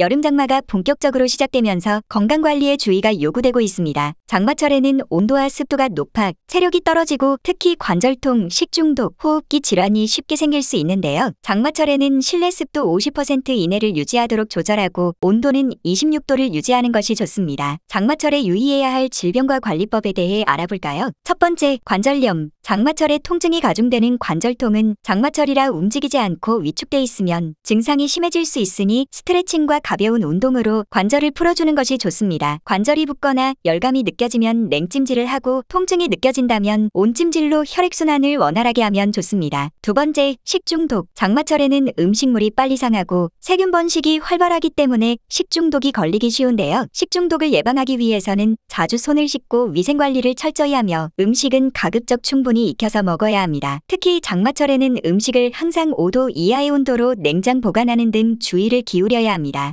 여름 장마가 본격적으로 시작되면서 건강관리에 주의가 요구되고 있습니다. 장마철에는 온도와 습도가 높아 체력이 떨어지고 특히 관절통, 식중독, 호흡기 질환이 쉽게 생길 수 있는데요. 장마철에는 실내 습도 50% 이내를 유지하도록 조절하고 온도는 26도를 유지하는 것이 좋습니다. 장마철에 유의해야 할 질병과 관리법에 대해 알아볼까요? 첫 번째, 관절염. 장마철에 통증이 가중되는 관절통은 장마철이라 움직이지 않고 위축돼 있으면 증상이 심해질 수 있으니 스트레칭과 가벼운 운동으로 관절을 풀어주는 것이 좋습니다. 관절이 붓거나 열감이 느껴지면 냉찜질을 하고 통증이 느껴진다면 온찜질로 혈액순환을 원활하게 하면 좋습니다. 두 번째, 식중독. 장마철에는 음식물이 빨리 상하고 세균 번식이 활발하기 때문에 식중독이 걸리기 쉬운데요. 식중독을 예방하기 위해서는 자주 손을 씻고 위생관리를 철저히 하며 음식은 가급적 충분히 익혀서 먹어야 합니다. 특히 장마철에는 음식을 항상 5도 이하의 온도로 냉장 보관하는 등 주의를 기울여야 합니다.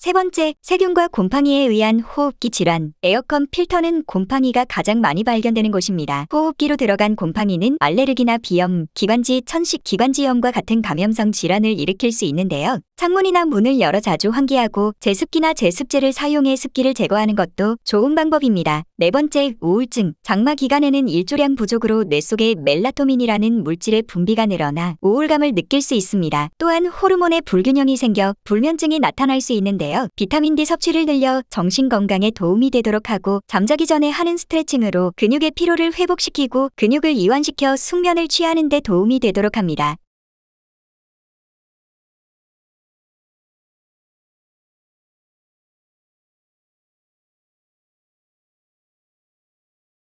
세 번째, 세균과 곰팡이에 의한 호흡기 질환. 에어컨 필터는 곰팡이가 가장 많이 발견되는 곳입니다. 호흡기로 들어간 곰팡이는 알레르기나 비염, 기관지, 천식 기관지염과 같은 감염성 질환을 일으킬 수 있는데요. 창문이나 문을 열어 자주 환기하고 제습기나 제습제를 사용해 습기를 제거하는 것도 좋은 방법입니다. 네 번째, 우울증. 장마 기간에는 일조량 부족으로 뇌속에 멜라토민이라는 물질의 분비가 늘어나 우울감을 느낄 수 있습니다. 또한 호르몬의 불균형이 생겨 불면증이 나타날 수 있는데 있는데요. 비타민 D 섭취를 늘려 정신 건강에 도움이 되도록 하고 잠자기 전에 하는 스트레칭으로 근육의 피로를 회복시키고 근육을 이완시켜 숙면을 취하는 데 도움이 되도록 합니다.